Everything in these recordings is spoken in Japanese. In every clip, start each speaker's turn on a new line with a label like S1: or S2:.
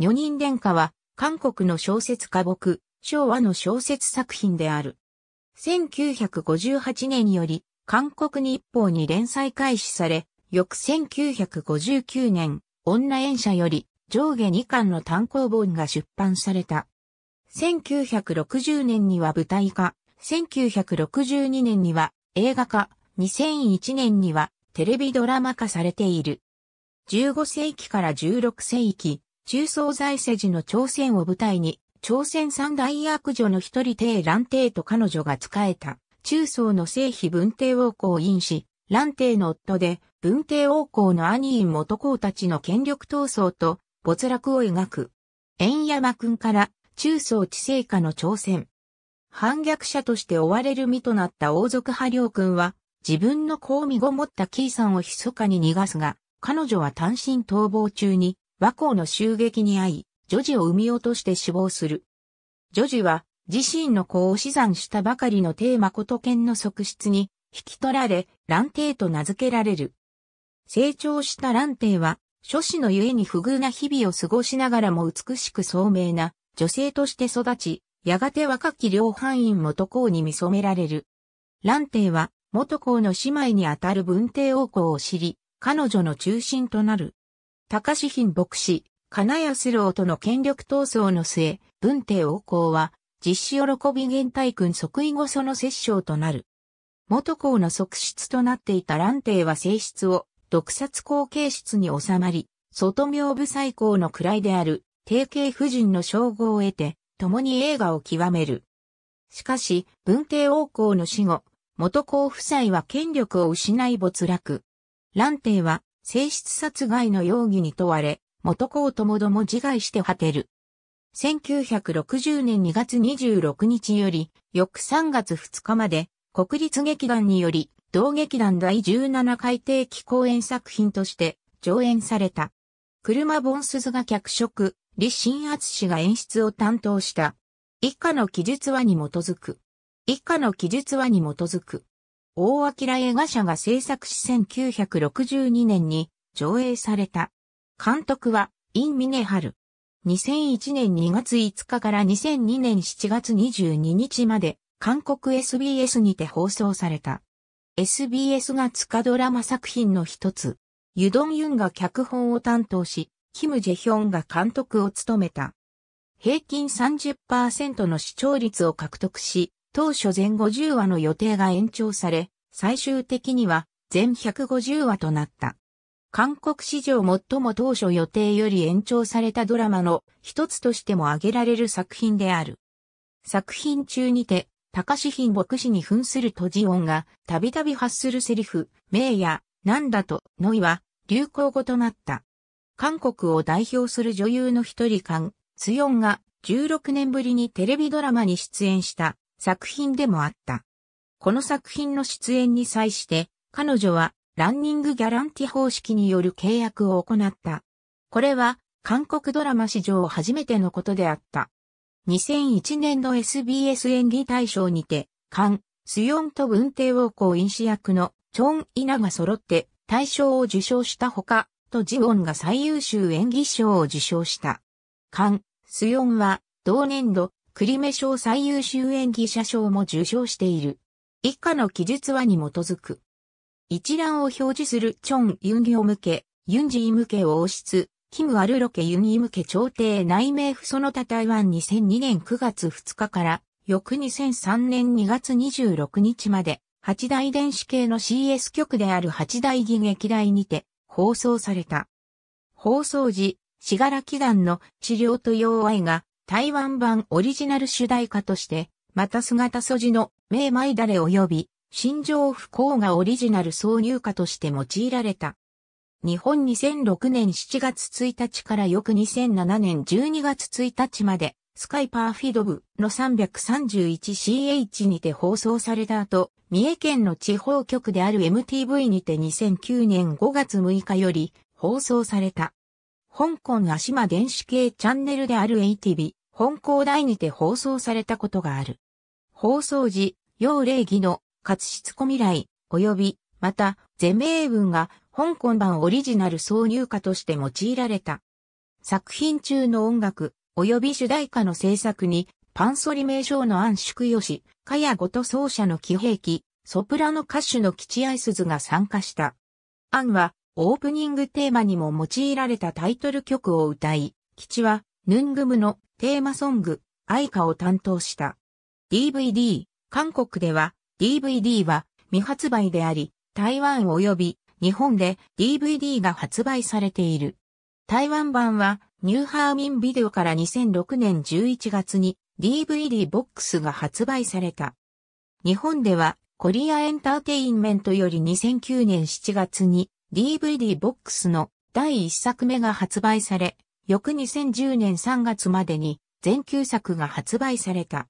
S1: 女人殿下は、韓国の小説家僕、昭和の小説作品である。1958年より、韓国日報に連載開始され、翌1959年、女演者より上下2巻の単行本が出版された。1960年には舞台化、1962年には映画化、2001年にはテレビドラマ化されている。15世紀から16世紀、中層財世時の朝鮮を舞台に、朝鮮三大悪女の一人帝蘭帝と彼女が仕えた、中層の聖妃文帝王公院し、蘭帝の夫で、文帝王公の兄院元皇たちの権力闘争と、没落を描く。円山君から、中層治世下の朝鮮。反逆者として追われる身となった王族派良君は、自分の子を身ごもった紀伊さんを密かに逃がすが、彼女は単身逃亡中に、和光の襲撃に遭い、女児を産み落として死亡する。女児は、自身の子を死産したばかりの帝誠剣の側室に、引き取られ、蘭帝と名付けられる。成長した蘭帝は、諸子のゆえに不遇な日々を過ごしながらも美しく聡明な女性として育ち、やがて若き両藩院元公に見染められる。蘭帝は元公の姉妹にあたる文帝王公を知り、彼女の中心となる。高志品牧師、金安郎との権力闘争の末、文帝王公は、実施喜び現大君即位後その摂政となる。元公の側室となっていた蘭帝は正室を、毒殺後継室に収まり、外名部最高の位である、定型夫人の称号を得て、共に映画を極める。しかし、文帝王公の死後、元公夫妻は権力を失い没落。蘭帝は性質殺害の容疑に問われ、元公ともども自害して果てる。1960年2月26日より、翌3月2日まで、国立劇団により、同劇団第17回定期公演作品として上演された。車ボス鈴が脚色、李新厚氏が演出を担当した。以下の記述話に基づく。以下の記述話に基づく。大明映画社が制作し1962年に上映された。監督は、イン・ミネハル。2001年2月5日から2002年7月22日まで、韓国 SBS にて放送された。SBS が塚ドラマ作品の一つ。ユドン・ユンが脚本を担当し、キム・ジェヒョンが監督を務めた。平均30%の視聴率を獲得し、当初全50話の予定が延長され、最終的には全150話となった。韓国史上最も当初予定より延長されたドラマの一つとしても挙げられる作品である。作品中にて、高志品牧師に扮するトジオンが、たびたび発するセリフ、名や、なんだと、のいは、流行語となった。韓国を代表する女優の一人韓、ツヨンが、16年ぶりにテレビドラマに出演した、作品でもあった。この作品の出演に際して、彼女はランニングギャランティ方式による契約を行った。これは韓国ドラマ史上初めてのことであった。2001年の SBS 演技大賞にて、韓、スヨンと文帝王公因子役のチョン・イナが揃って大賞を受賞したほか、とジウォンが最優秀演技賞を受賞した。韓、スヨンは同年度クリメ賞最優秀演技者賞も受賞している。以下の記述話に基づく。一覧を表示するチョン・ユンギョ向け、ユンジー向け王室、キム・アルロケ・ユンギ向け朝廷内名府その他台湾2002年9月2日から翌2003年2月26日まで、八大電子系の CS 局である八大儀劇台にて放送された。放送時、死柄木団の治療と用愛が台湾版オリジナル主題歌として、また姿地の名前だれ及び、心情不幸がオリジナル挿入歌として用いられた。日本2006年7月1日から翌2007年12月1日まで、スカイパーフィドブの 331CH にて放送された後、三重県の地方局である MTV にて2009年5月6日より放送された。香港足間電子系チャンネルである ATV、本校大にて放送されたことがある。放送時、要礼儀の活出古未来、及び、また、ゼ是名文が香港版オリジナル挿入歌として用いられた。作品中の音楽、及び主題歌の制作に、パンソリ名称の安宿義、かやごと奏者の騎兵器、ソプラノ歌手の吉愛鈴が参加した。アンは、オープニングテーマにも用いられたタイトル曲を歌い、吉は、ヌングムのテーマソング、愛歌を担当した。DVD、韓国では DVD は未発売であり、台湾及び日本で DVD が発売されている。台湾版はニューハーミンビデオから2006年11月に DVD ボックスが発売された。日本ではコリアエンターテインメントより2009年7月に DVD ボックスの第1作目が発売され、翌2010年3月までに全9作が発売された。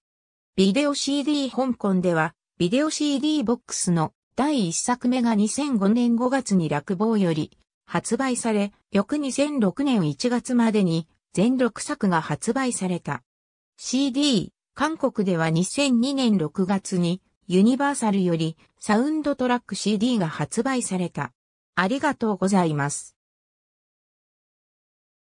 S1: ビデオ CD 香港では、ビデオ CD ボックスの第1作目が2005年5月に落棒より発売され、翌2006年1月までに全6作が発売された。CD、韓国では2002年6月にユニバーサルよりサウンドトラック CD が発売された。ありがとうございます。